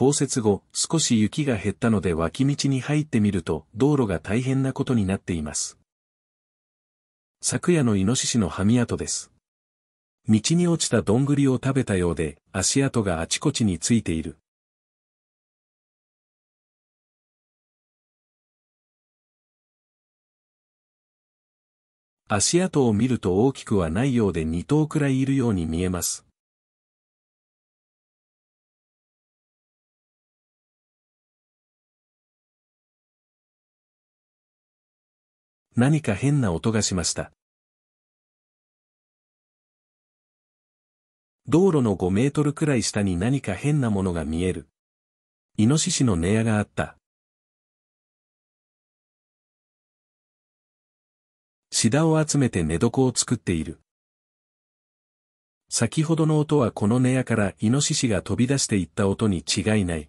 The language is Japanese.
降雪後、少し雪が減ったので脇道に入ってみると、道路が大変なことになっています。昨夜のイノシシの歯跡です。道に落ちたどんぐりを食べたようで、足跡があちこちについている。足跡を見ると大きくはないようで2頭くらいいるように見えます。何か変な音がしました。道路の5メートルくらい下に何か変なものが見える。イノシシの寝屋があった。シダを集めて寝床を作っている。先ほどの音はこの寝屋からイノシシが飛び出していった音に違いない。